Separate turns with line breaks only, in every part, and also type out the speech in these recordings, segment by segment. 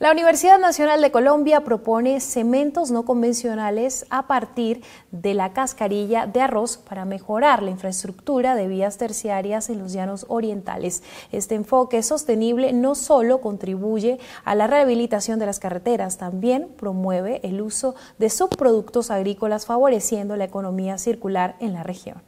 La Universidad Nacional de Colombia propone cementos no convencionales a partir de la cascarilla de arroz para mejorar la infraestructura de vías terciarias en los llanos orientales. Este enfoque sostenible no solo contribuye a la rehabilitación de las carreteras, también promueve el uso de subproductos agrícolas favoreciendo la economía circular en la región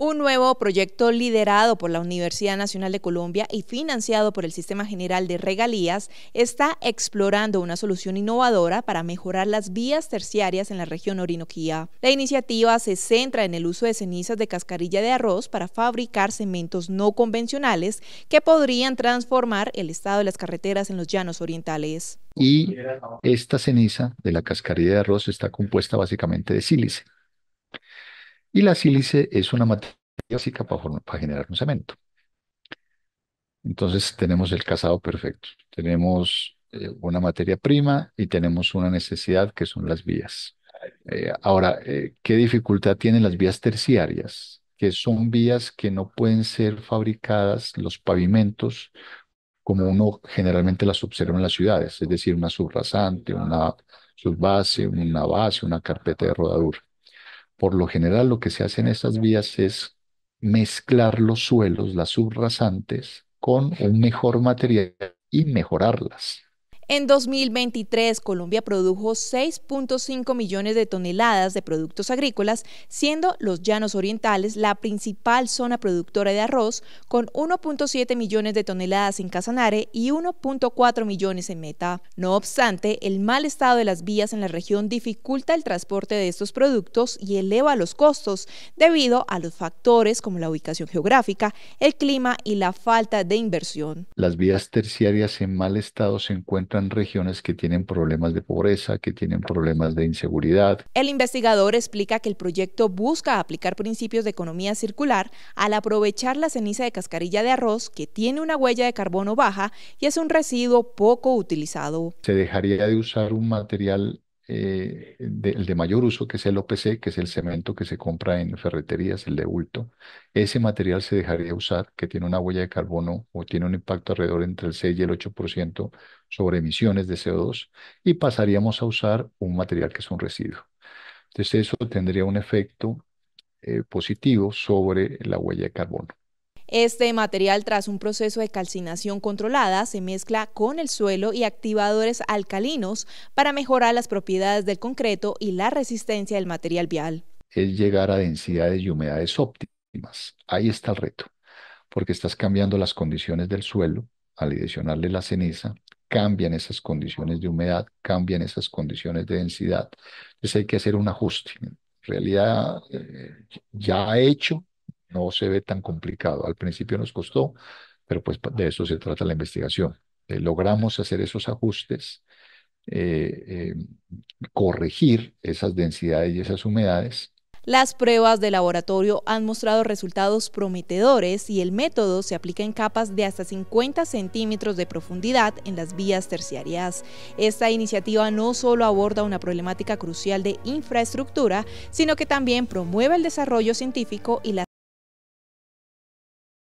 un nuevo proyecto liderado por la Universidad Nacional de Colombia y financiado por el Sistema General de Regalías está explorando una solución innovadora para mejorar las vías terciarias en la región Orinoquía. La iniciativa se centra en el uso de cenizas de cascarilla de arroz para fabricar cementos no convencionales que podrían transformar el estado de las carreteras en los llanos orientales.
Y esta ceniza de la cascarilla de arroz está compuesta básicamente de sílice. Y la sílice es una materia básica para, generar un cemento. Entonces tenemos el casado perfecto. Tenemos eh, una materia prima y tenemos una necesidad que son las vías. Eh, ahora, eh, ¿qué dificultad tienen las vías terciarias? Que son vías que no pueden ser fabricadas, los pavimentos, como uno generalmente las observa en las ciudades, es decir, una subrasante, una subbase, una base, una carpeta de rodadura. Por lo general lo que se hace en estas vías es mezclar los suelos, las subrasantes, con un mejor material y mejorarlas.
En 2023, Colombia produjo 6.5 millones de toneladas de productos agrícolas, siendo los llanos orientales la principal zona productora de arroz, con 1.7 millones de toneladas en Casanare y 1.4 millones en Meta. No obstante, el mal estado de las vías en la región dificulta el transporte de estos productos y eleva los costos debido a los factores como la ubicación geográfica, el clima y la falta de inversión.
Las vías terciarias en mal estado se encuentran regiones que tienen problemas de pobreza, que tienen problemas de inseguridad.
El investigador explica que el proyecto busca aplicar principios de economía circular al aprovechar la ceniza de cascarilla de arroz que tiene una huella de carbono baja y es un residuo poco utilizado.
Se dejaría de usar un material eh, el de mayor uso, que es el OPC, que es el cemento que se compra en ferreterías, el de bulto, ese material se dejaría usar, que tiene una huella de carbono o tiene un impacto alrededor entre el 6 y el 8% sobre emisiones de CO2, y pasaríamos a usar un material que es un residuo. Entonces eso tendría un efecto eh, positivo sobre la huella de carbono.
Este material, tras un proceso de calcinación controlada, se mezcla con el suelo y activadores alcalinos para mejorar las propiedades del concreto y la resistencia del material vial.
Es llegar a densidades y humedades óptimas. Ahí está el reto, porque estás cambiando las condiciones del suelo al adicionarle la ceniza, cambian esas condiciones de humedad, cambian esas condiciones de densidad. Entonces hay que hacer un ajuste. En realidad, eh, ya ha hecho, no se ve tan complicado. Al principio nos costó, pero pues de eso se trata la investigación. Eh, logramos hacer esos ajustes, eh, eh, corregir esas densidades y esas humedades.
Las pruebas de laboratorio han mostrado resultados prometedores y el método se aplica en capas de hasta 50 centímetros de profundidad en las vías terciarias. Esta iniciativa no solo aborda una problemática crucial de infraestructura, sino que también promueve el desarrollo científico y la